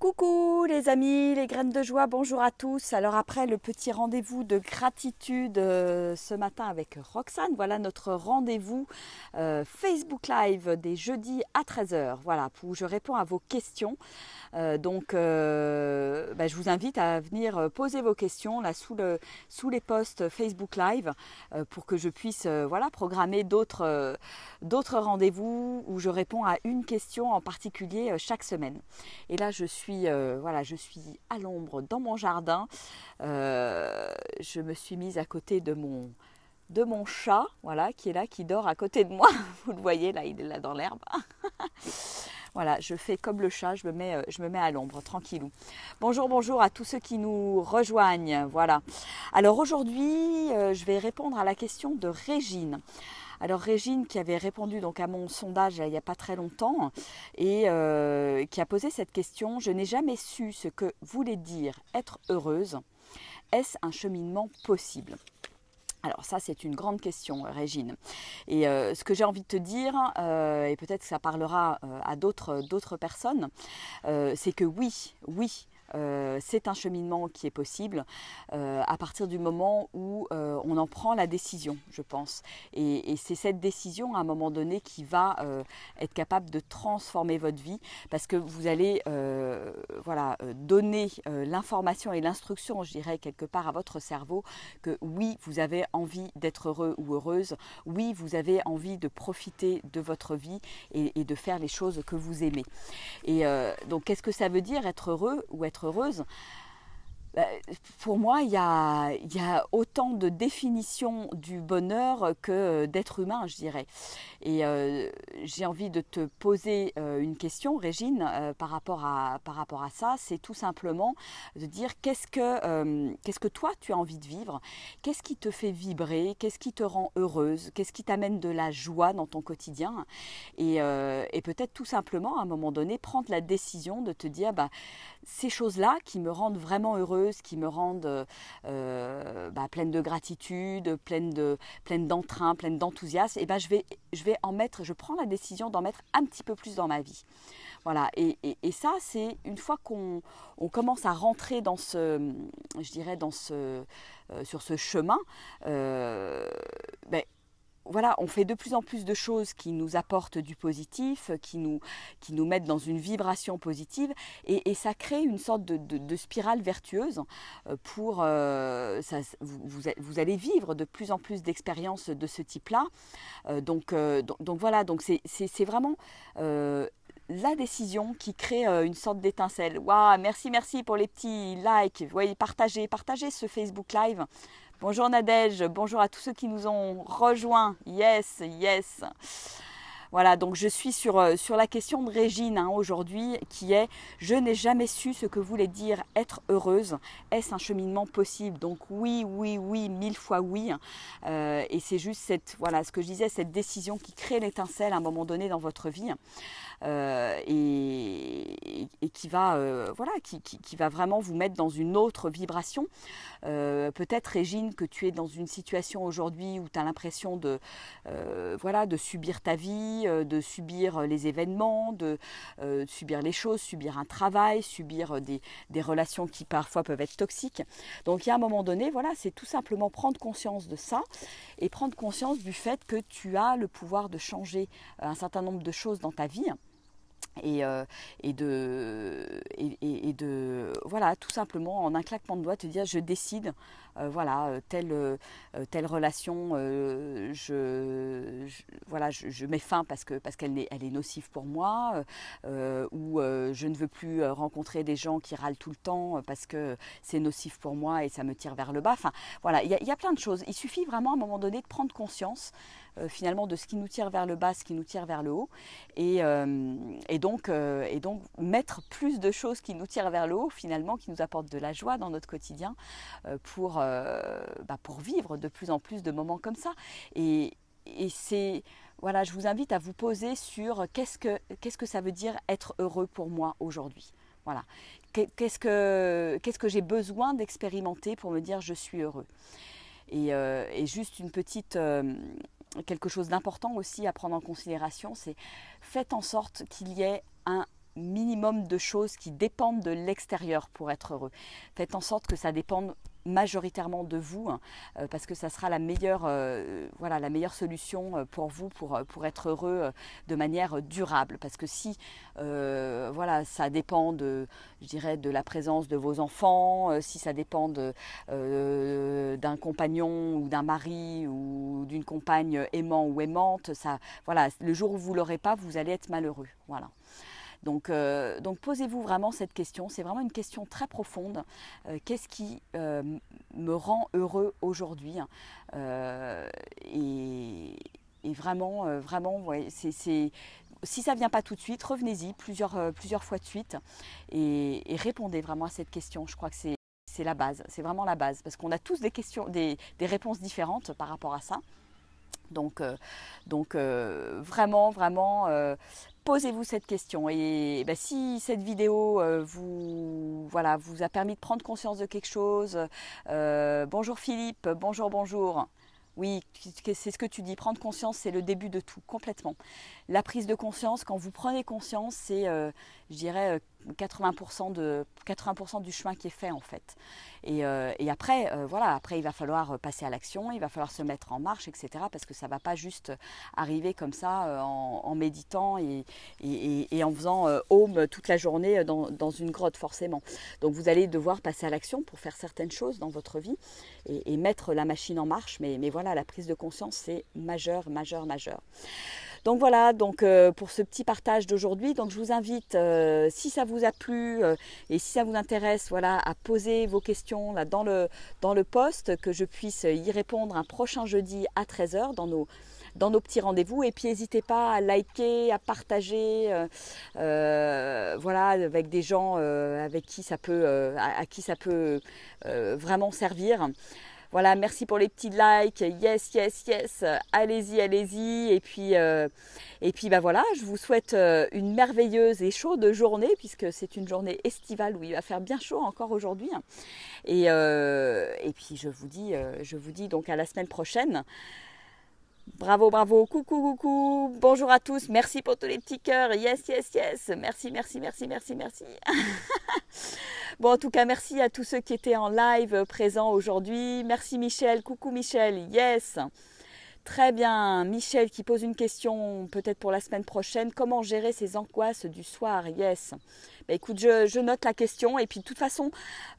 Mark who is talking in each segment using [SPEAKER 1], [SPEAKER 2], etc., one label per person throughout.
[SPEAKER 1] Coucou les amis, les graines de joie, bonjour à tous. Alors après le petit rendez-vous de gratitude euh, ce matin avec Roxane, voilà notre rendez-vous euh, Facebook Live des jeudis à 13h, voilà, où je réponds à vos questions. Euh, donc bah, je vous invite à venir poser vos questions là sous, le, sous les posts Facebook Live pour que je puisse voilà, programmer d'autres d'autres rendez-vous où je réponds à une question en particulier chaque semaine. Et là je suis euh, voilà, je suis à l'ombre dans mon jardin. Euh, je me suis mise à côté de mon, de mon chat, voilà, qui est là, qui dort à côté de moi. Vous le voyez, là, il est là dans l'herbe. voilà, je fais comme le chat, je me mets, euh, je me mets à l'ombre, tranquillou. Bonjour, bonjour à tous ceux qui nous rejoignent. Voilà. Alors aujourd'hui, je vais répondre à la question de Régine. Alors Régine qui avait répondu donc à mon sondage il n'y a pas très longtemps et euh, qui a posé cette question, je n'ai jamais su ce que voulait dire être heureuse. Est-ce un cheminement possible alors ça, c'est une grande question, Régine. Et euh, ce que j'ai envie de te dire, euh, et peut-être que ça parlera à d'autres personnes, c'est que oui, oui, euh, c'est un cheminement qui est possible euh, à partir du moment où euh, on en prend la décision, je pense. Et, c'est cette décision à un moment donné qui va être capable de transformer votre vie parce que vous allez voilà, donner l'information et l'instruction, je dirais, quelque part à votre cerveau que oui, vous avez envie d'être heureux ou heureuse, oui, vous avez envie de profiter de votre vie et, et de faire les choses que vous aimez. Et donc, qu'est-ce que ça veut dire être heureux ou être heureuse. Bah, pour moi, il y, a, il autant de définitions du bonheur que euh, d'être humain, je dirais. Et euh, j'ai envie de te poser euh, une question, Régine, par, rapport à, par rapport à ça. C'est tout simplement de dire qu'est-ce que, que toi, tu as envie de vivre Qu'est-ce qui te fait vibrer Qu'est-ce qui te rend heureuse Qu'est-ce qui t'amène de la joie dans ton quotidien Et, et peut-être tout simplement, à un moment donné, prendre la décision de te dire, bah, ces choses-là qui me rendent vraiment heureuse, qui me rendent euh, bah, pleine de gratitude, pleine de pleine d'entrain, pleine d'enthousiasme, et ben je vais je vais en mettre, je prends la décision d'en mettre un petit peu plus dans ma vie. Voilà, et, ça c'est une fois qu'on commence à rentrer dans ce, je dirais dans ce, euh, sur ce chemin, euh, ben, on fait de plus en plus de choses qui nous apportent du positif, qui nous, qui nous mettent dans une vibration positive, et, ça crée une sorte de, spirale vertueuse euh, pour... Euh, vous, vous, allez vivre de plus en plus d'expériences de ce type-là. Euh, donc, donc, voilà, donc c'est vraiment la décision qui crée une sorte d'étincelle. Waouh, merci, merci pour les petits likes. voyez, partagez, partagez ce Facebook Live Bonjour Nadège, bonjour à tous ceux qui nous ont rejoints. Yes, yes. Voilà, donc je suis sur, euh, la question de Régine hein, aujourd'hui qui est Je n'ai jamais su ce que voulait dire être heureuse. Est-ce un cheminement possible Donc oui, oui, oui, mille fois oui. Euh, et c'est juste cette, voilà, ce que je disais, cette décision qui crée l'étincelle à un moment donné dans votre vie euh, et, qui va, voilà, qui, va vraiment vous mettre dans une autre vibration. Peut-être Régine que tu es dans une situation aujourd'hui où tu as l'impression de, voilà, de subir ta vie euh, de subir euh, les événements, euh, de subir les choses, subir un travail, subir des, relations qui parfois peuvent être toxiques. Donc il y a un moment donné, voilà, c'est tout simplement prendre conscience de ça et prendre conscience du fait que tu as le pouvoir de changer un certain nombre de choses dans ta vie. Et, de, et, de, voilà, tout simplement en un claquement de doigts, te dire je décide euh, voilà, euh, telle, euh, telle relation, je, je, mets fin parce qu'elle parce qu'elle est, elle est nocive pour moi, ou je ne veux plus rencontrer des gens qui râlent tout le temps parce que c'est nocif pour moi et ça me tire vers le bas. Enfin, voilà, il y, a plein de choses. Il suffit vraiment à un moment donné de prendre conscience finalement de ce qui nous tire vers le bas, ce qui nous tire vers le haut, et, donc, et donc mettre plus de choses qui nous tirent vers le haut finalement, qui nous apportent de la joie dans notre quotidien pour, euh, bah, pour vivre de plus en plus de moments comme ça. Et, c'est voilà, je vous invite à vous poser sur qu'est-ce que qu'est-ce que ça veut dire être heureux pour moi aujourd'hui. Voilà, qu'est-ce que qu'est-ce que j'ai besoin d'expérimenter pour me dire je suis heureux. Et, euh, juste une petite euh, quelque chose d'important aussi à prendre en considération, c'est faites en sorte qu'il y ait un minimum de choses qui dépendent de l'extérieur pour être heureux. Faites en sorte que ça dépende majoritairement de vous hein, euh, parce que ça sera la meilleure, euh, voilà, la meilleure solution euh, pour vous pour, pour être heureux de manière durable parce que si voilà ça dépend de je dirais de la présence de vos enfants si ça dépend d'un compagnon ou d'un mari ou d'une compagne aimant ou aimante ça voilà le jour où vous l'aurez pas vous allez être malheureux voilà euh, donc, posez-vous vraiment cette question. C'est vraiment une question très profonde. Euh, qu'est-ce qui euh, me rend heureux aujourd'hui hein, et, vraiment, vraiment, si ça ne vient pas tout de suite, revenez-y plusieurs, plusieurs fois de suite et, répondez vraiment à cette question. Je crois que c'est la base, c'est vraiment la base, parce qu'on a tous des questions, des, des, réponses différentes par rapport à ça. Donc, donc vraiment, vraiment, posez-vous cette question. Et, eh ben, si cette vidéo euh, vous, voilà, vous a permis de prendre conscience de quelque chose, euh, bonjour Philippe, bonjour, bonjour. Oui, c'est ce que tu dis, prendre conscience, c'est le début de tout, complètement. La prise de conscience, quand vous prenez conscience, c'est, euh, je dirais, 80%, de, 80 du chemin qui est fait en fait. Et, euh, après, euh, voilà, après il va falloir euh, passer à l'action, il va falloir se mettre en marche, etc. Parce que ça ne va pas juste arriver comme ça en, méditant et, en faisant home toute la journée dans, une grotte forcément. Donc vous allez devoir passer à l'action pour faire certaines choses dans votre vie et, mettre la machine en marche. Mais, mais voilà, la prise de conscience c'est majeur, majeur, majeur. Donc voilà, donc euh, pour ce petit partage d'aujourd'hui, donc je vous invite, euh, si ça vous a plu euh, et si ça vous intéresse, voilà, à poser vos questions là dans le dans le poste que je puisse y répondre un prochain jeudi à 13h dans nos dans nos petits rendez-vous. Et puis n'hésitez pas à liker, à partager, voilà, avec des gens avec qui ça peut, à, qui ça peut vraiment servir. Voilà, merci pour les petits likes. Yes, yes, yes. Allez-y, allez-y. Et puis, euh, et puis bah voilà, je vous souhaite euh, une merveilleuse et chaude journée puisque c'est une journée estivale où il va faire bien chaud encore aujourd'hui. Et, euh, et puis je vous dis, je vous dis donc à la semaine prochaine. Bravo, bravo, coucou, coucou, bonjour à tous, merci pour tous les petits cœurs, yes, yes, yes, merci, merci, merci, merci, merci. Bon, en tout cas, merci à tous ceux qui étaient en live euh, présents aujourd'hui. Merci Michel. Coucou Michel. Yes. Très bien. Michel qui pose une question peut-être pour la semaine prochaine. Comment gérer ses angoisses du soir Yes. Bah, écoute, je, note la question. Et puis de toute façon,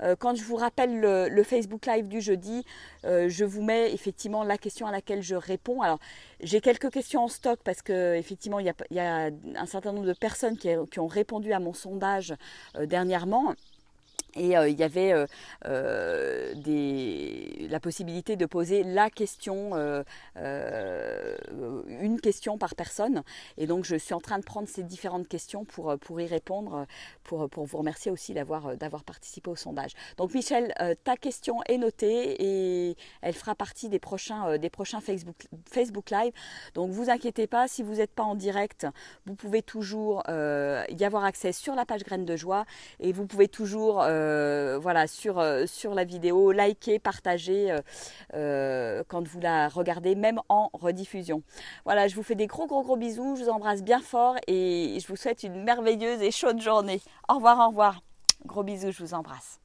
[SPEAKER 1] euh, quand je vous rappelle le, Facebook Live du jeudi, euh, je vous mets effectivement la question à laquelle je réponds. Alors, j'ai quelques questions en stock parce que effectivement, il y a, un certain nombre de personnes qui, ont répondu à mon sondage dernièrement. Et euh, il y avait euh, euh, des, la possibilité de poser la question, une question par personne. Et donc je suis en train de prendre ces différentes questions pour, pour y répondre, pour, vous remercier aussi d'avoir, d'avoir participé au sondage. Donc Michel, ta question est notée et elle fera partie des prochains, des prochains Facebook, Facebook Live. Donc vous inquiétez pas, si vous n'êtes pas en direct, vous pouvez toujours y avoir accès sur la page graine de Joie et vous pouvez toujours... Euh, voilà, sur, euh, sur la vidéo, likez, partagez euh, quand vous la regardez, même en rediffusion. Voilà, je vous fais des gros gros gros bisous, je vous embrasse bien fort et je vous souhaite une merveilleuse et chaude journée. Au revoir, au revoir. Gros bisous, je vous embrasse.